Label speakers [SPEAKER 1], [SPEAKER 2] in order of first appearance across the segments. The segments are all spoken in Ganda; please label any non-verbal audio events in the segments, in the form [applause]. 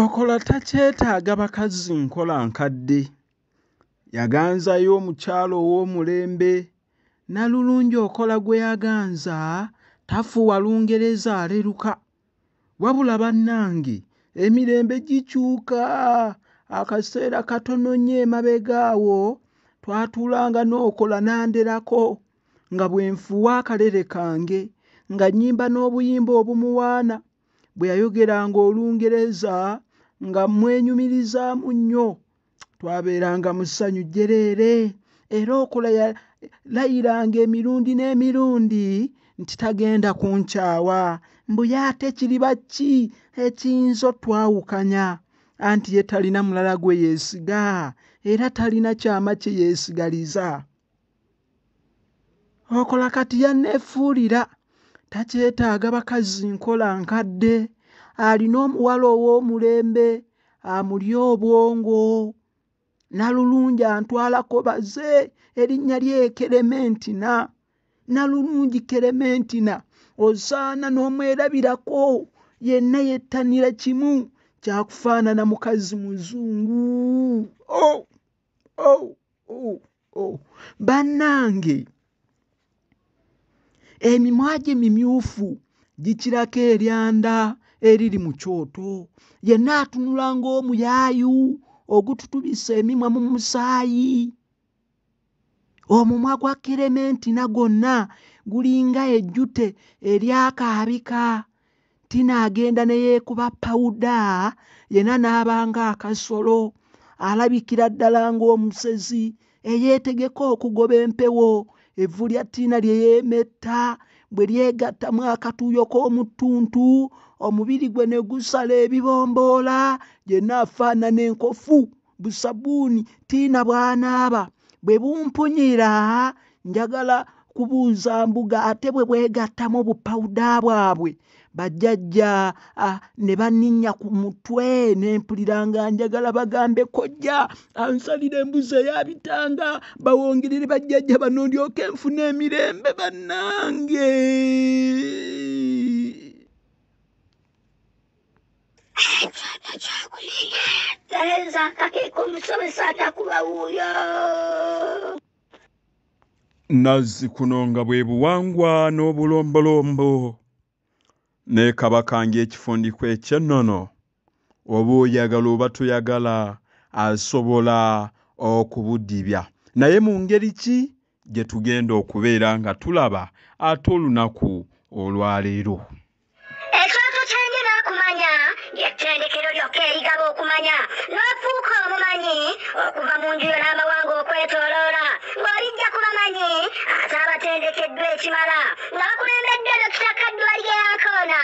[SPEAKER 1] okola takyetaaga bakazi nkola nkadde yaganzayo omukyalo ow'omulembe nalulungi okola gwe yaganza tafuwa lungereza aleruka wabula bannange emirembe gikyuka akaseera katono nnyo emabegaawo twatuulanga n'okola nanderako nga bwe nfuwa akalere kange nga nnyimba n'obuyimba obumuwaana bwe yayogeranga olungereza nga mwenyumirizaamu nnyo twabeeranga mu ssanyu jereere era okola yalayiranga emirundi n'emirundi nti tagenda kunkyawa mbuyaate kiriba ki ekiyinza otwawukanya anti ye talina mulala gwe yeesiga era talina kyama kye yeesigaliza okola kati yanneefuulira takyetaaga bakazi nkola nkadde alina omuwala ow'omulembe amulya obwongo nalulungi antwalako baze erinnya lye kerementina nalulungi kerementina osaana n'omwerabirako yenna yettanira kimu kyakufaanana mukazi muzungu o oh, oh, oh, oh, oh. bannange emimwa gye mimyufu gikirako eryanda eriri mu kyoto yenna atunula ng'omuyaayu ogututubisa emimwa mu musaayi omumwa gwa kerementi na gonna gulinga ejjute eryakaabika tinaagenda ne yeekuba pawuda yenna n'abanga akasolo alabikira ddala ng'omusezi eyeetegeka okugoba empewo evvu lya tiina lyeyemetta bwe lyegattamu akatuuyo k'omutuntu omubiri gwe ne gusala ebibomboola gyenaafaanana enkofu busabuuni tiina bwanaaba bwe bumpunyira njagala kubuuza mbuga ate bwe bwegattamu bupawuda bwabwe bajjajja ne baninya ku mutwe nempulira nga njagala bagambe kojja ansalira embuzi eyabitanga bawongerere bajjajja bano ndyoka enfuna emirembe bannange nazzi kuno nga bwe buwangwa n'obulombolombo nekabakanga ekifundiko ekyennono obaoyagala oba tuyagala asobola okubudibya naye mu ngeri ki gye tugenda okubeera nga tulaba ate olunaku olwaleero ekyoto kyange n'akumanya yettendekero lyokka erigaba okumanya n'ofuuka omumanyi okuva mu nju yo n'amawanga okwetoloola ng'olijja kubamanyi ate abatendekeddwa ekimala nga bakule kubona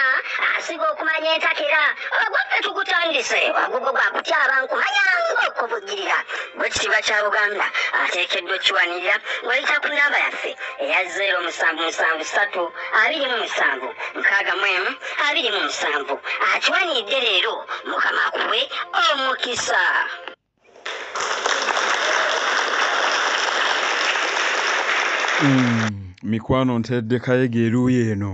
[SPEAKER 1] asiga okumanya entakera ogwaffe tugutandise ogugo gwakutya abanku hayango okubugirira bwe kitiba kya buganda ateekeddwa okiwanirira ngaoyita ku namba yaffe eya zeero musanvu musanvu satu abiri mu musanvu nkaaga mu emu abiri mu musanvu akiwaniridde leero mukama kuwe omukisa mikwano nteredde kayegeeruuyi eno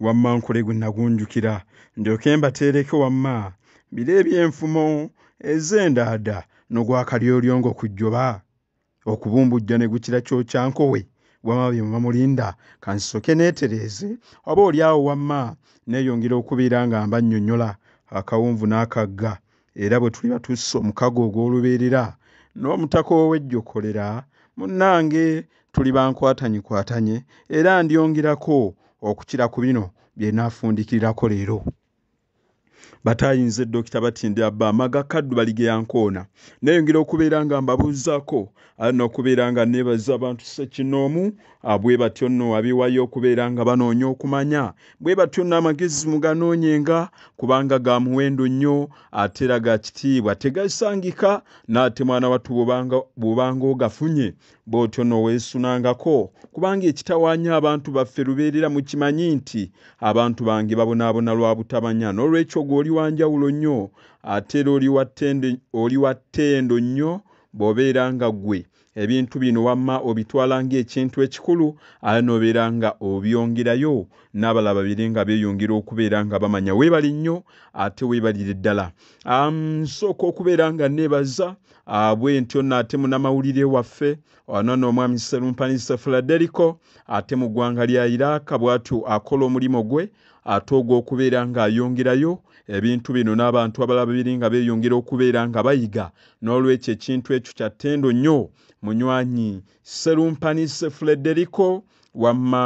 [SPEAKER 1] wamma nkole gwe nagunjukira ndyoke mbateereke wamma biro ebyenfumo ez'endaada n'ogwakalyolyongo ku jjoba okubumbujja ne gukira kyokyankowe wamma bye mubamulinda kansisoke neetereeze oba oliawo wamma neeyongera okubeera nga mba nnyonnyola akawunvu n'akagga era bwe tuli batuusa omukago ogw'olubeerera n'omutaka ow'ejjokolera munnange tuli bankwatanyikwatanye era ndyongerako okukira ku bino byenaafundikirirako leero batayinze dokita batindi abba amaga kaddu bali ge yankoona neyongera okubeera nga mbabuuzaako alina okubeera nga nneebaza abantu sekinoomu bwe batyo nno abiwayo okubeera nga banoonya okumanya bwe batyo nno amagezi muganoonyenga kubanga ga muwendo nnyo ate era ga kitiibwa tegasangika n'ate mwana wattu bw'obanga ogafunye bw'otyo n'owesunangako kubanga ekitawaanya abantu baffe lubeerera mu kimanyi nti abantu bange babonaabona lwa butamanya n'olwekyo gwe oli wanjawulo nnyo ate era oli watendo nnyo bw'obeera nga ggwe ebintu bino wamma obitwala ngaekintu ekikulu ate noobeera nga obyongerayo n'abalala babiri nga beeyongera okubeera nga bamanya weebali nnyo ate weebalire ddala nsooka okubeera nga neebaza bwe ntyo no ate munamawulire waffe ana noomwami serumpanise filaderico ate mu ggwanga lya iraaka bw'atyo akola omulimu gwe ate ogw'okubeera ng'ayongerayo ebintu bino n'abantu abalaba biri nga beeyongera okubeera nga bayiga n'olwekyo ekintu ekyo kya ttendo nnyo munywanyi serumpanise frederico wamma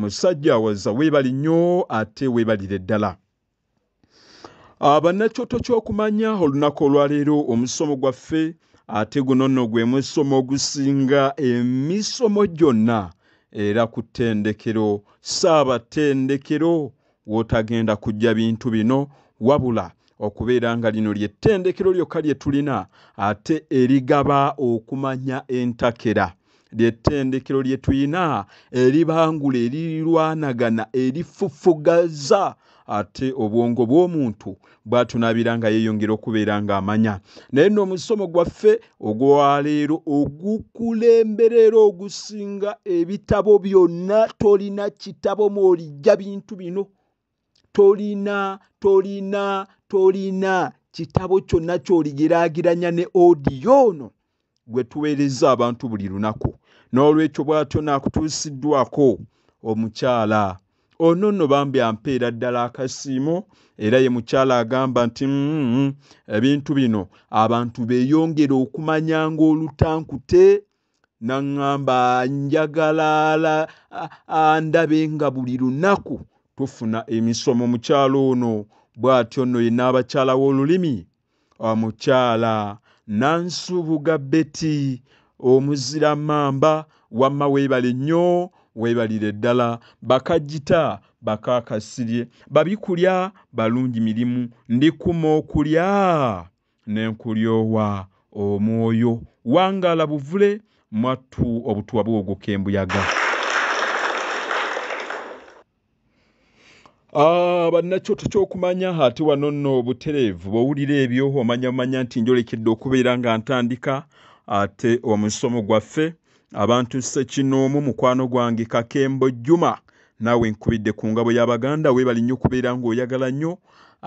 [SPEAKER 1] musajja waza weebali nnyo ate weebalire ddala ah, bannakyoto ky'okumanya olunaku olwaleero omusomo gwaffe ate guno nno gwe musomo ogusinga emisomo gyonna era ku ttendekero saabatendekero wootagenda kujja bintu bino wabula okubeera nga lino lyettendekero lyokka lye tulina ate erigaba okumanya entakera lyettendekero lye tulina eribangula eririrwanagana erifufugaza ate obwongo bw'omuntu bwatunabira nga yeeyongera okubeera ng'amanya naye n'omusomo gwaffe ogwaleero ogukulemberera ogusinga ebitabo byonna tolina kitabo mwolijja bintu bino tolina tolina tolina kitabo kyonna kyoligeraagiranya ne odiyo ono gwe tuweereza abantu buli lunaku n'olwekyo bw'atyo naakutuusiddwako omukyala ono nno bambi ampeera ddala akasiimo era ye mukyala agamba nti ebintu bino abantu beeyongera okumanya nga olutankute naŋŋamba njagala andabe nga buli lunaku tufuna emisomo mukyalo ono bw'atyo nno ye n'abakyala w'olulimi omukyala nansubuga beti omuzira mamba wamma weebale nnyo weebalire ddala bakajita bakakasirye babikulya balungi mirimu ndikuma okulya nenkulyowa omwoyo wangala buvule mwattu obutuwa bwogoka embuyaga Ah, bannakyoto kyokumanya ate wano nno obutereevu bwowulira ebyo omanya mumanya nti njolekedde okubeera nga ntandika ate omusomo gwaffe abantu sekinoomu mukwano gwange kakembo jjuma naawe nkubidde ku ngabo y'abaganda weebali nnyo okubeera ng'oyagala nnyo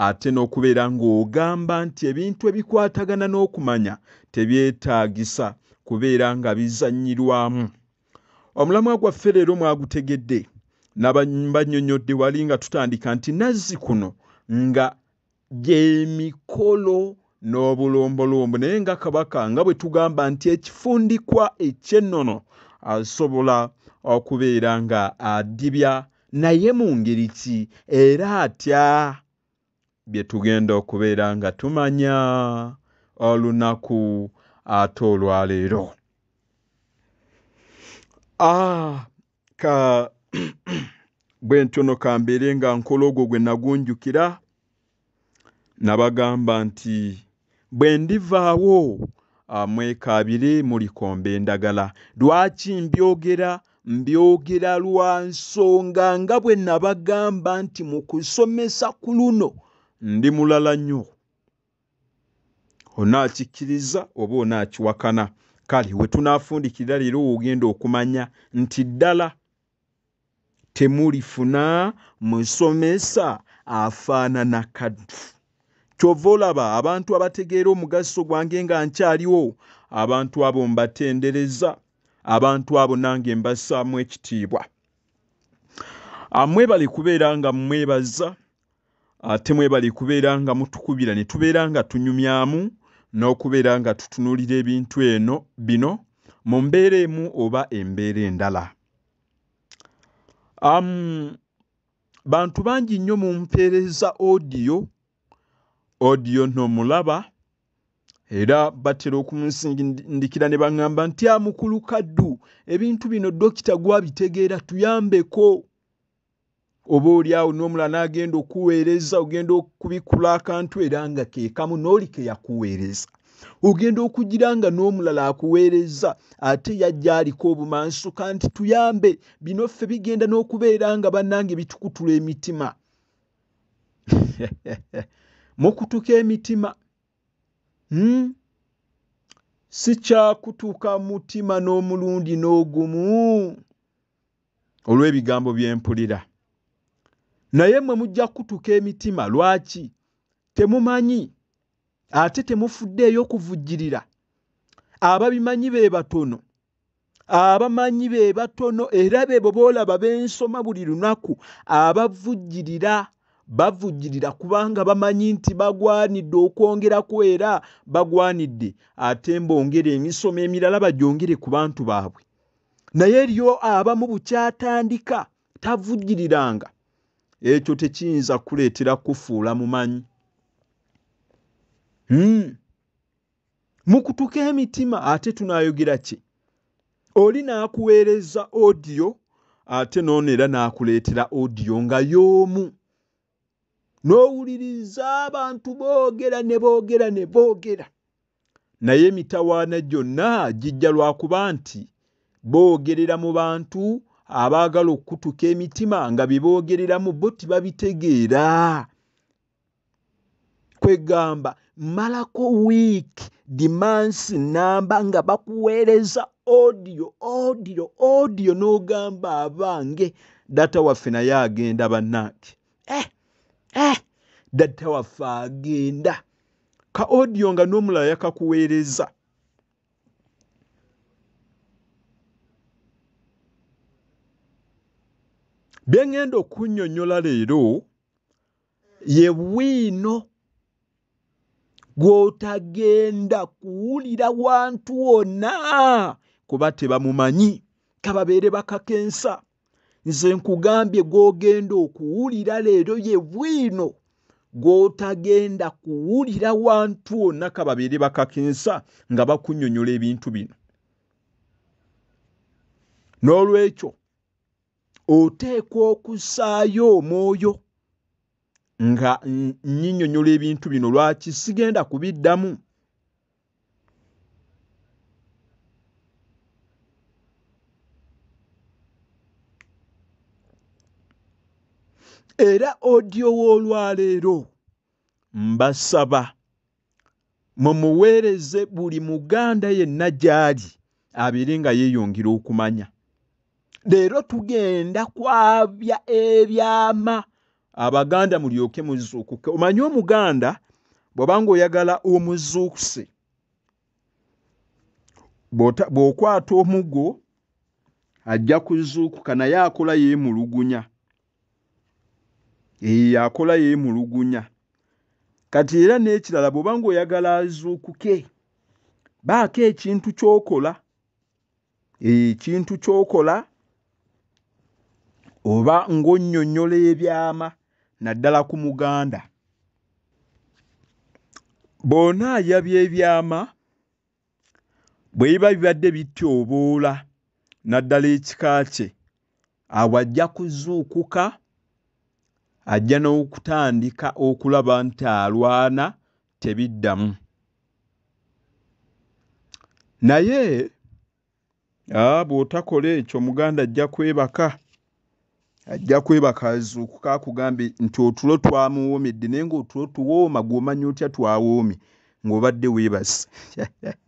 [SPEAKER 1] ate n'okubeera ng'ogamba nti ebintu ebikwatagana n'okumanya tebyetaagisa kubeera nga bizannyirwamu omulamwa gwaffe leero mwagutegedde mm. nabanyonyodde wali nga tutandika nti nazzi kuno nga gyemikolo n'obulombolombo naye nga kabaka nga bwe tugamba nti ekifundikwa ekyennono asobola okubeera nga adibya naye mu ngeri ki era atya bye tugenda okubeera nga tumanya olunaku ate olwaleero ah, ka [clears throat] bwe ntyono ka mbeere nga nkola ogwo gwe nagunjukira nabagamba nti bwe ndivaawo mwekaabire mulikomba endagala lwaki mbyogera mbyogera lwa nsonga nga bwe nabagamba nti mu kusomesa ku luno ndi mulala nnyo onaakikkiriza oba onaakiwakana kale we tunaafundikirira leero woogenda okumanya nti ddala temulifuna musomesa afaanana kaddu kyova olaba abantu abategeera omugaso gwange nga nkyaliwo abantu abo mbatendereza abantu abo nange mbassaamu ekitiibwa amwebale ah, kubeera nga mumwebaza ate ah, mwebale kubeera nga mutukubira ne tubeera nga tunyumyamu n'okubeera nga tutunuulira ebintu eno bino mu mbeera emu oba embeera endala um, bantu bangi nnyo mumpeereza odiyo odiyo nomulaba era batera okumusindikira ne baŋŋamba nti amukulu kaddu ebintu bino dokita gwabitegeera tuyambeko oba oliawo n'omulala n'agenda okuweereza ogenda okubikula akantu era nga keekamu n'oli keyakuweereza ogenda okugira nga n'omulala akuweereza ate yajja aliko obumansuka nti tuyambe bino ffe bigenda n'okubeera nga bannange bitukutula emitima [laughs] mukutuka emitima hmm? sikyakutuka mutima n'omulundi n'ogumu olw'ebigambo byempulira naye mwe mujja kutuka emitima lwaki temumanyi ate temufuddeeyo kuvujjirira ababimanyi be batono abamanyi be batono era bebo boolaba b'ensoma buli lunaku abavujjirira bavujjirira kubanga bamanyi nti bagwanidde okwongerako era bagwanidde ate mbongere emisomo emirala bajongere ku bantu baabwe naye ryo abamu bukyatandika tavujjiriranga ekyo tekiyinza kuleetera kufuula mumanyi Hmm. Mukutuke emitima ate tunayogera ki? Oli naakuweereza audio ate noonera naakuleetera audio nga y'omu. N'owuliriza abantu boogera ne boogera ne boogera. Naye emitawaana gyonna gijja lwakuba nti boogerera mu bantu abaagala okkutuka emitima nga biboogereramu bo tibabitegeera. Kwegamba malako week dimansi namba nga bakuweereza audio audio audio n'ogamba abange data waffe naye agenda bannanti eh, eh, data waffe agenda ka audio nga n'omulala yakakuweereza byengenda okunnyonnyola leero ye bwino gw'otagenda kuwulira wantu wonna kuba tebamumanyi kababeere bakakensa nze nkugambye gw'ogenda okuwulira leero ye bwino gw'otagenda kuwulira wantu wonna kababeere bakakensa nga bakunyonyola ebintu bino n'olwekyo oteekwa okusaayo omwoyo nga nnyinnyonnyola ebintu bino lwaki sigenda kubiddamu era odyo w'olwaleero mbasaba mumuweereze buli muganda yenna gy'ali abeere nga yeeyongera okumanya leero tugenda kwabya ebyama abaganda mulyoke muzuukuke omanye omuganda bwabanga oyagala omuzuukuse bw'okwata omugo ajja kuzuukuka naye akola yeemulugunya eyo akola yeemulugunya kati era n'ekirala bw'obanga oyagala azuukuke baako ekintu ky'okola ekintu ky'okola oba ng'onnyonnyola ebyama naddala ku muganda bona ayabya ebyama bwe biba bibadde bityoboola naddala ekika kye awo ajja kuzuukuka ajja n'okutandika okulaba nti alwana tebiddamu naye bw'otakola ekyo muganda ajja kwebaka ajja kwebakazuukuka akugambe nti otulo twamuwomedde naye ngaotulo tuwooma gwomanya otya twawoomi ngaobadde weebase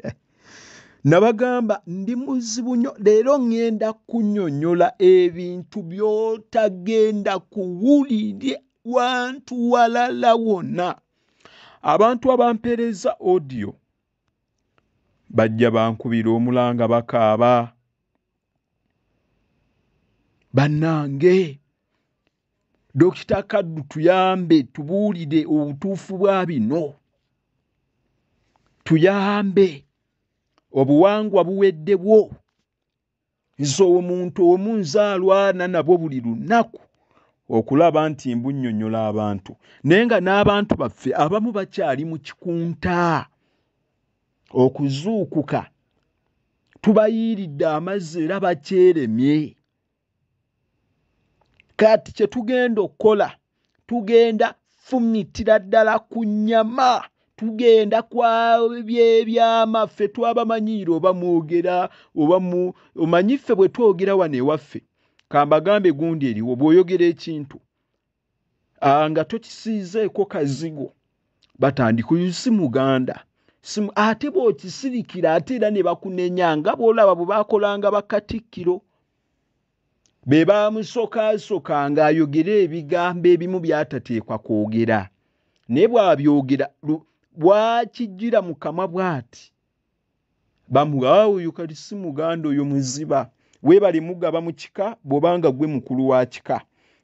[SPEAKER 1] [laughs] nabagamba ndi muzibu nnyo leero ŋŋenda kunyonnyola ebintu by'otagenda kuwulire wantu walala wonna abantu abampeereza odiyo bajja bankubira omulanga bakaaba bannange dokita kaddu tuyambe tubuulire obutuufu bwa bino tuyambe obuwangwa buweddebwo nze omuntu omu nzaalwana nabwo buli lunaku okulaba nti mbunnyonnyola abantu naye nga n'abantu baffe abamu bakyali mu kikunta okuzuukuka tubayiiridde amazzi era bakyeremye kati kyetugenda okukola tugenda fumitira ddala ku nnyama tugenda kwabyebyamaffe twabamanyiire oba mwogera oba omanyiffe bwe twogera wano ewaffe kambagambe gundi eriwo bw'oyogera ekintu ah, nga tokisiizeeko kazigo batandikuyu si muganda ate bw'okisirikira ate era ne bakunenya nga bolaba bwe baakolanga bakatikkiro be baamusokasoka ng'ayogera ebigambo ebimu byatateekwa kwogera naye bwabyogera bwakijjira mu kamwa bw'ati bamugaoyo kati si muganda oyo muziba weebali mugaba mu kika bw'obanga gwe mukulu wa kika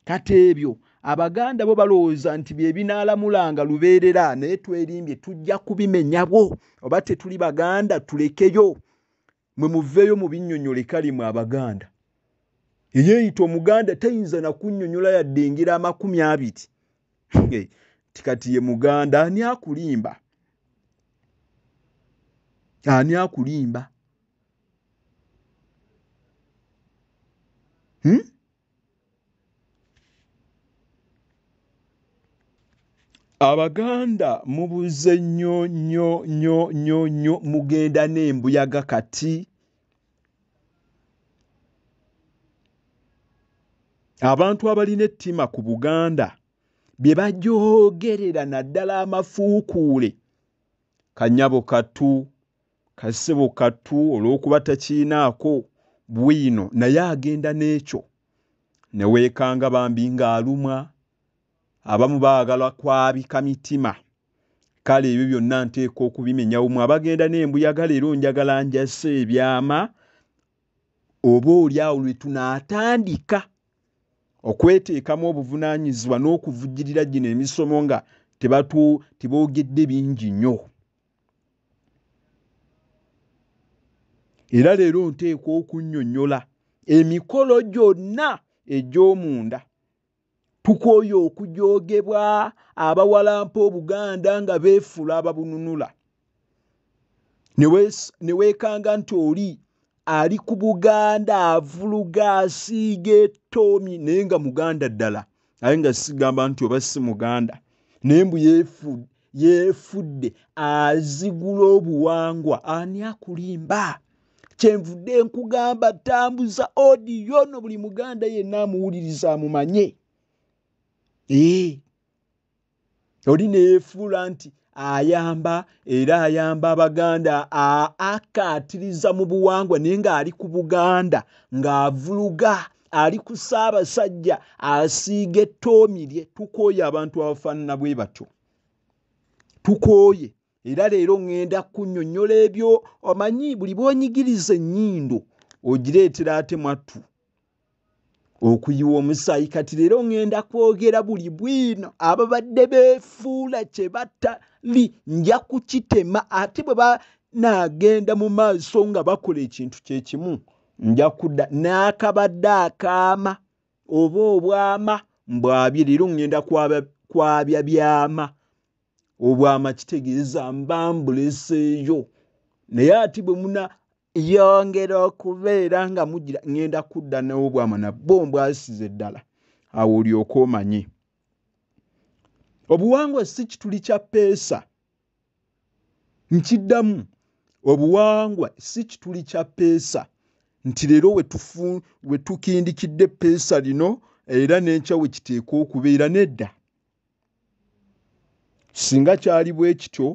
[SPEAKER 1] kati ebyo abaganda bo balowooza nti byebinaalamulanga lubeerera naye twerimbye tujja kubimenyabwo oba tetuli baganda tulekeyo mwe muveeyo mu binnyonnyole kalimu abaganda yeyeyita omuganda tayinza nakunyonyola yadde engira amakumi abiri tikati ye muganda ani akulimba ani akulimba hmm? abaganda mubuze nnyo nnyo nnyo nnyo nnyo mugenda n'embuyaga kati abantu abalina ettima ku buganda bye bajogerera naddala amafuukuule kanyabo kattu kasebo kattu olw'okuba takiinaako bwino naye agenda n'ekyo ne weekanga bambi ng'alumwa abamu baagala kwabika mitima kale ebyo byonna nteeka okubimenyawomu abagenda n'embuyaga leero njagala njasa ebyama oba oli awo lwe tunaatandika okweteekamu obuvunaanyizibwa n'okuvujjirira gino emisomo nga tebogedde bingi nnyo era leero nteekwa okunnyonnyola emikolo gyonna egy'omunda tukooye okujogebwa abawalampa obuganda nga beefula ababununula neweekanga nti oli ali ku buganda avuluga asiiga etoomi naye nga muganda ddala aye nga sigamba nti oba si muganda naye mbu yeefudde azigula obuwangwa ani akulimba kyenvudde nkugamba tambuza odi yono buli muganda yenna amuwuliriza amumanye ee oli neyeefuula nti ayamba era ayamba abaganda akatiriza mu buwangwa naye ng'ali ku buganda ng'avuluga ali ku saabasajja asiiga ettoomi lye tukooye abantu abafaanana bwe batyo tukooye era leero ŋŋenda kunnyonnyola ebyo omanyi buli bwonyigiriza ennyindo ogireetera ate mwattu okuyiwa omusaayi kati leero ŋŋenda kwogera buli bwino ababadde beefuula kye batali nja kukitema ate bwe banaagenda mu maaso nga bakola ekintu kye kimu nja kudda n'akabadde akaama oba obwama mbwabye leero ŋŋenda kwabya byama obwama kitegeeza mbambuleseeyo naye ati bwe muna yongera okubeera nga mugira ŋŋenda kudda n'obwama nabwo mbwasize eddala awo olyoka omanye obuwangwa si kituli kya peesa nkiddamu obuwangwa si kituli kya peesa nti leero we tukindikidde peesa lino era n'enkya we kiteeka okubeera nedda singa kyali bwe kityo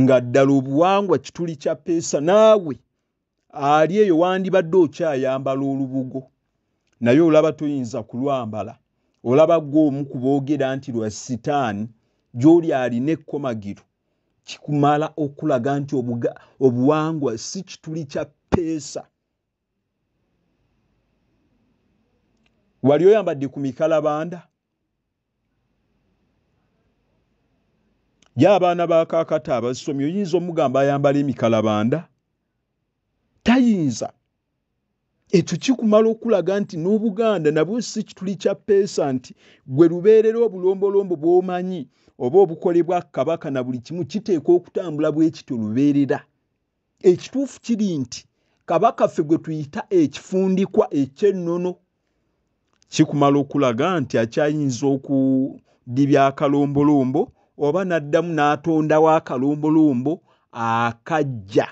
[SPEAKER 1] nga ddala obuwangwa kituli kya peesa naawe ali eyo wandibadde okyayambala olubugo naye olaba toyinza kulwambala olaba gwe omu ku boogera nti lwa sitaani gy'oli alina ekkomagiro kikumala okulaga nti obuwangwa si kituli kya peesa wali oyambadde ku mikalabanda ye abaana ba kaakati abasomi oyinza omugamba ayambala emikalabanda tayinza ekyo kikumala okulaga nti n'obuganda nabwo si kituli kya peesa nti gwe lubeerera obulombolombo bw'omanyi oba obukole bwa kabaka na buli kimu kiteeka okutambula bwekityo lubeerera ekituufu kiri nti kabaka ffe gwe tuyita ekifundikwa ekyennono kikumala okulaga nti akyayinza okudibya akalombolombo oba naddamu n'atondawo akalumbulumbu akajja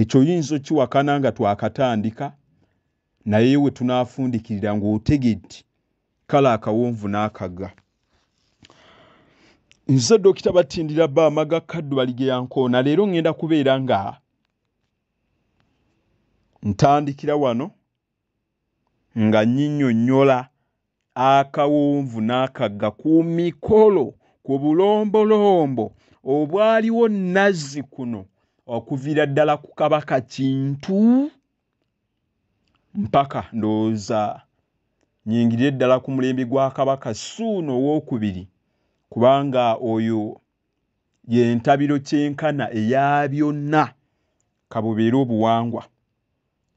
[SPEAKER 1] ekyo yinza okiwakana nga twakatandika naye we tunaafundikirira ng'otege nti kale akawonvu n'akaga nze dokita batindira ba amaga kaddu bali ge yankoona leero ŋŋenda kubeera nga ntandikira wano nga nnyinnyonnyola akawonvu n'akagga ku mikolo ku bulombolombo obwaliwo nazzi kuno okuviira ddala ku kabaka kintu mpaka ndowooza nyingirire ddala ku mulembe gwa kabaka suuno owookubiri kubanga oyo yentabiro kyenkana eya byonna kabubeere obuwangwa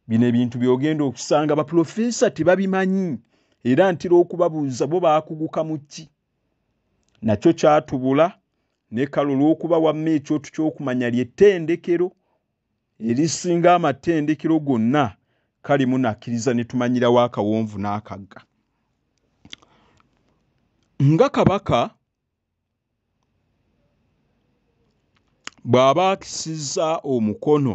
[SPEAKER 1] bino ebintu byogenda okusanga baprofesa tebabimanyi era ntira okubabuuza bo baakuguka mu ki nakyo kyatubula ne kalulu okuba wamma ekyotu ky'okumanya lyettendekero erisinga amatendekero gonna kalimu nakkiriza ne tumanyira waakawonvu n'akagga nga kabaka bw'aba akisizza omukono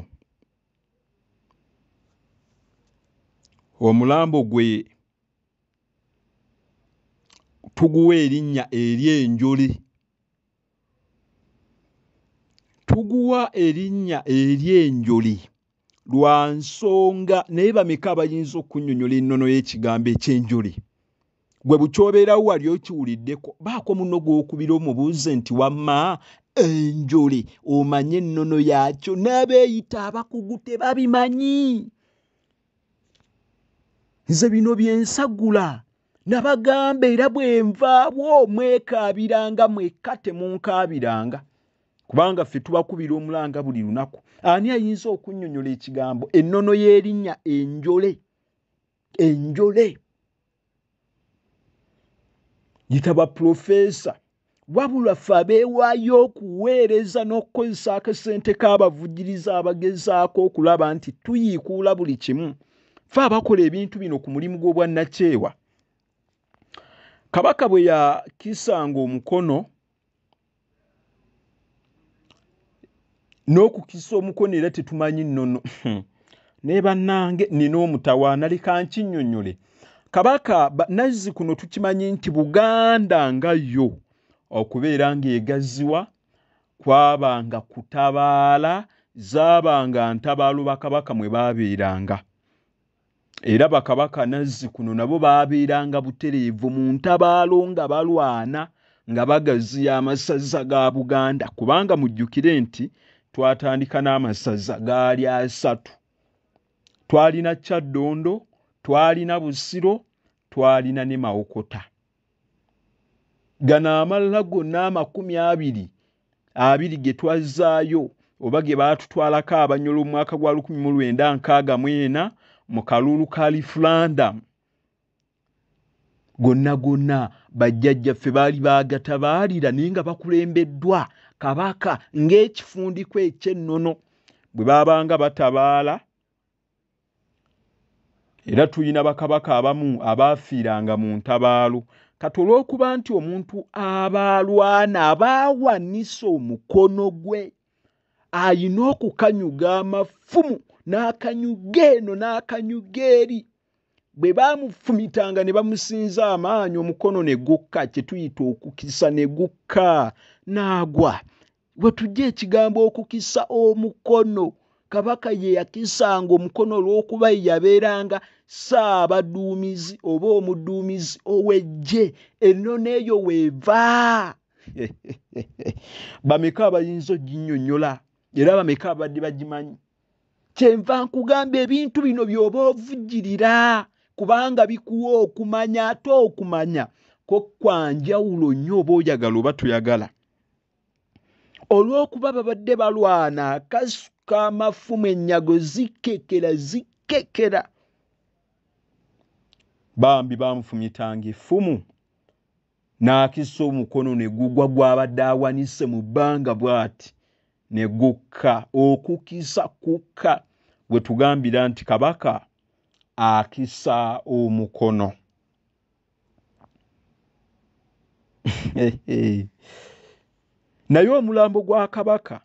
[SPEAKER 1] omulambo gwe tuguwa erinnya eryenjole tuguwa erinnya eryenjole lwa nsonga naye bameka abayinza okunnyonnyola ennono y'ekigambo ekyenjole gwe bukyobeerawo wali okiwuliddeko baako muno gw'okubira omubuuze nti wamma enjole omanye ennono yaakyo n'abeeyita abakugu tebabimanyi nze bino byensagula nabagamba era bwenvaawo mwekaabiranga mwekka temunkaabiranga kubanga ffe tubakubira omulanga buli lunaku ani ayinza okunnyonnyola ekigambo ennono y'erinnya enjole enjole yitaba purofeesa wabula ffe abeewaayo okuweereza n'okukozesa akasente k'abavujiriza abagezaako okulaba nti tuyiikuula buli kimu ffe abakola ebintu bino ku mulimu gw'obwannakyewa kabaka bwe yakisanga omukono n'okukisa omukono era tetumanyi nnono [laughs] naye bannange nina omutawaana leka nkinnyonnyole kabaka nazzi kuno tukimanyi nti buganda nga yo okubeera ng'egaziwa kwabanga kutabaala zaabanga ntabaalo bakabaka mwe baabeeranga era bakabaka nazzi kuno nabo baabeeranga butereevu mu ntabaalo nga balwana nga bagaziya amasaza ga buganda kubanga mujjukire nti twatandika n'amasaza gaali asatu twalina kyaddondo twalina busiro twalina ne mawokota gano amalala gonna amakumi abiri abiri ge twazzaayo oba ge baatutwalako abanyola omwaka gwa 1964 mu kalulu ka lifulanda gonna gonna bajjajjaffe baali baagatabaalira naye nga bakulembeddwa kabaka ng'ekifundiko ekyennono bwe baabanga batabaala era tulina bakabaka abamu abaafiiranga mu ntabaalo kati olw'okuba nti omuntu abaalwana abaawanisa omukono gwe ayina okukanyuga amafumu n'akanyuga eno n'akanyuga eri bwe baamufumitanga ne bamusinza amaanyi omukono ne gukka kyetuyita okukisa ne gukka n'agwa wetujja ekigambo okukisa omukono kabaka ye yakisanga omukono olw'okuba yeyabeeranga saabaduumizi oba omuduumizi owejje eno n'eyo weeva [laughs] bameka abayinza oginnyonnyola era bameka abadde bagimanyi kyenva nkugamba ebintu bino byoba ovujirira kubanga bikuwa okumanya ate okumanya kokwanjawulo nnyo oba oyagala oba tuyagala olw'okuba babadde balwana akasuka amafumu ennyago zikekera zikekera bambi bamufumitanga effumu n'akisa omukono ne gugwa gw'abadde awanise mu bbanga bw'ati ne gukka okukisa kukka we tugambira nti kabaka akisa omukono [laughs] naye omulambo gwa kabaka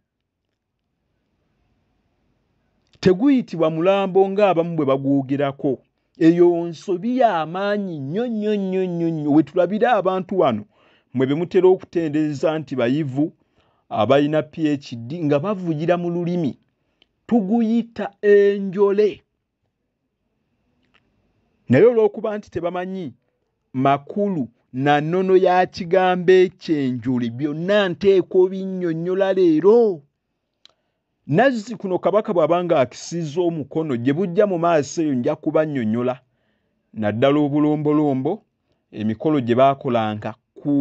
[SPEAKER 1] teguyitibwa mulambo ng'abamu bwe baguwugirako eyo nsobi y'amaanyi nnyo nnyo nnyo nnyo nnyo we tulabire abantu wano mwe bemutera okutendereza nti bayivu abalina phd nga bavugira mu lulimi tuguyita enjole naye olw'okuba nti tebamanyi makulu na nnono ya kigambo ekyenjole byonna nteeka obinnyonnyola leero nazzi kuno kabaka bw'aba nga akisizza omukono gye bujja mu maaso eyo nja kubannyonnyola naddala obulombolombo emikolo gye baakolanga ku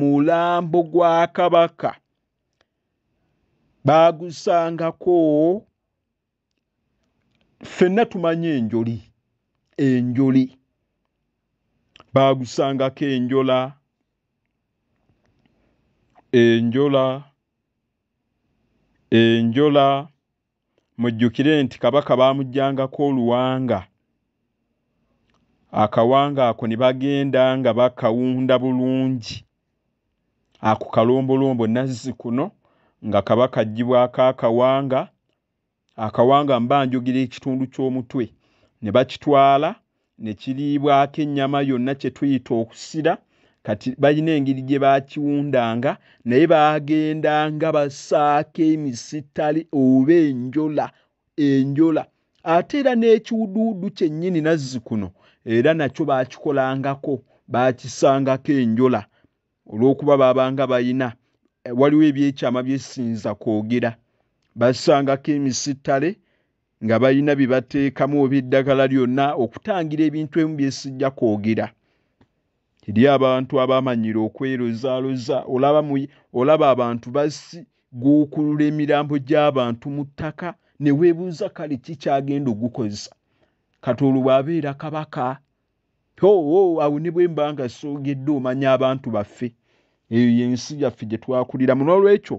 [SPEAKER 1] mulambo gwa kabaka baagusangako ffenna tumanye enjoli enjoli baagusangako enjola enjola enjola mujjukire nti kabaka baamujjangako oluwanga akawanga ako ne bagenda nga bakawunda bulungi ako kalombolombo nazzi kuno nga kabaka ajjibwako akawanga akawanga mbanjogera ekitundu ky'omutwe ne bakitwala ne kiriibwako ennyama yonna kye tuyita okusira kati balina engeri gye baakiwundanga naye baagendanga basaako emisitale oba enjola enjola ate era n'ekiwuduudu kyennyini nazzi kuno era nakyo baakikolangako baakisangako enjola olw'okuba baabanga bayina Eh, waliwo ebyekyama byesinza kwogera basangako emisitale nga balina bye bateekamu obyeddagala lyonna okutangira ebintu ebimu byesijja kwogera eri abantu abamanyira okweruzaaluza olaba abantu basiguukulula emirambo gy'abantu mu ttaka ne weebuuza kale kikyagenda ogukozesa katolo bw'abeera kabaka owo awo ne bwe mbanga soogedde omanya abantu baffe eyo yensi yaffe gye twakuliramu n'olwekyo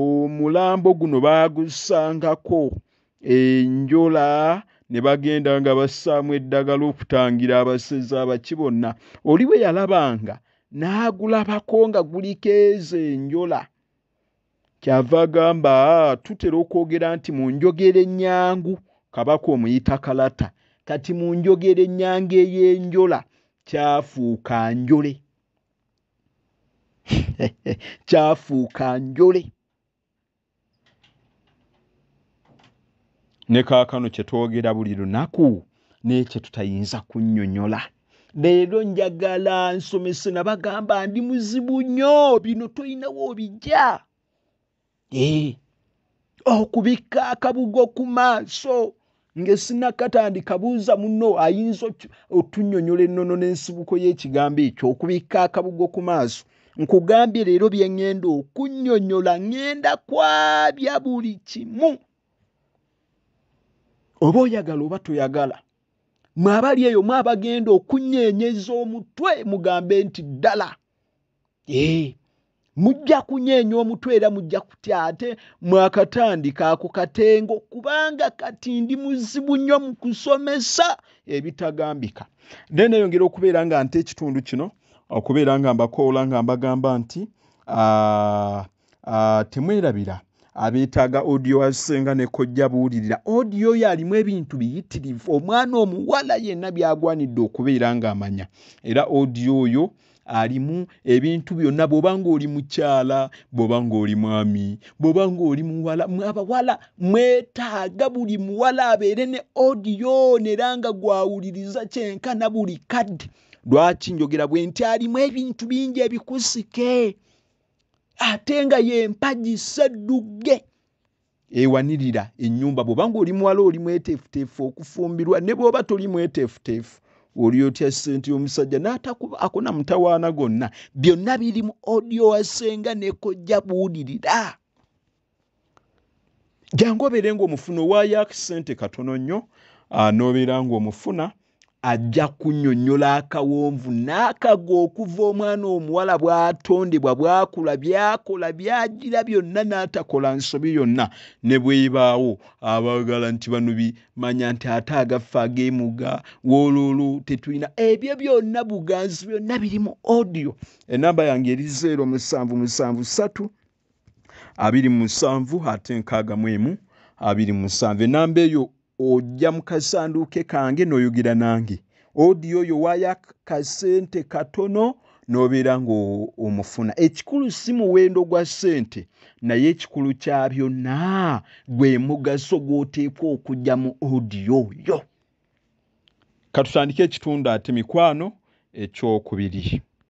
[SPEAKER 1] omulambo guno baagusangako enjola ne bagenda nga bassaamu eddagala okutangira abaseza abaki bonna oliwe yalabanga n'agulabako nga gulikeeza enjola kyava agamba tutera okwogera nti mu njogera ennyangu kabaka omuyita kalata kati mu njogera ennyanga ey'enjola kyafuuka njole kyafuuka [laughs] njole ne kaakano kye twogera buli lunaku nekye tutayinza kunnyonnyola leero njagala nsomese nabagamba ndi muzibu nnyo bino tolinawo obijja ee eh, okubikka akabugo ku maaso ngaesinakatandi kabuuza muno ayinza otunnyonnyola ennono n'ensibuko y'ekigambo ekyo okubikka akabugo ku maaso nkugambye leero byeŋŋenda okunnyonnyola ŋŋenda kwabya buli kimu oba oyagala oba toyagala mwe abali eyo mwabagenda okunyeenyeza omutwe mugambe nti ddala ee eh, mujja kunyeenya omutwe era mujja kutya ate mwakatandika ako katengo kubanga kati ndi muzibu nnyo mu kusomesa ebitagambika nde neeyongera okubeera nga nte ekitundu kino okubeera nga mbakoola nga mbagamba nti temwerabira abeetaaga odiyo asenga nekojja buwulirira odiyo oyo alimu ebintu biyitirivu omwana omuwala yenna byagwanidde okubeera ng'amanya era odiyo oyo alimu ebintu byonna bw'oba ngaoli mukyala bw'oba ngaoli mwami bw'oba ngaoli muwala abawala mwetaaga buli muwala abeere ne odiyo neranga gwawuliriza kyenkana buli kadde lwaki njogera bwe nti alimu ebintu bingi ebikusike ate nga yempagisadduge ewanirira ennyumba bw'oba ngaoli muwala oli mweteefuteefu okufumbirwa ne bw'oba toli mweteefuteefu oli otya ssente omusajja n'atakuba akona mutawaana gonna byonna biri mu odio wasenga nekojja buulirira jangu obeere ngaomufuna owaayo akisente katono nnyo n'obeera ngaomufuna ajja kunnyonnyola akawonvu n'akaga okuva omwana omuwala bw'atondebwa bw'akula byakola byagira byonna n'atakola nsobi yonna ne bweibaawo abaagala nti bano bimanya nti ate agaffe ageemuga woolwolwo tetulina ebyo byonna buganzi byonna biri mu audio enamba yange eri zeero musanvu musanvu ssatu abiri musanvu ate nkaaga mu emu abiri musanvu enamba eyo ojja mu kasanduuke kange noyogera nange odiyo oyo waya kasente katono nobeera nga omufuna ekikulu si muwendo gwa ssente naye ekikulu kya byonna gwe mugaso gwoteekwa okujja mu odiyo oyo katutandike ekitundu ate mikwano ekyokubiri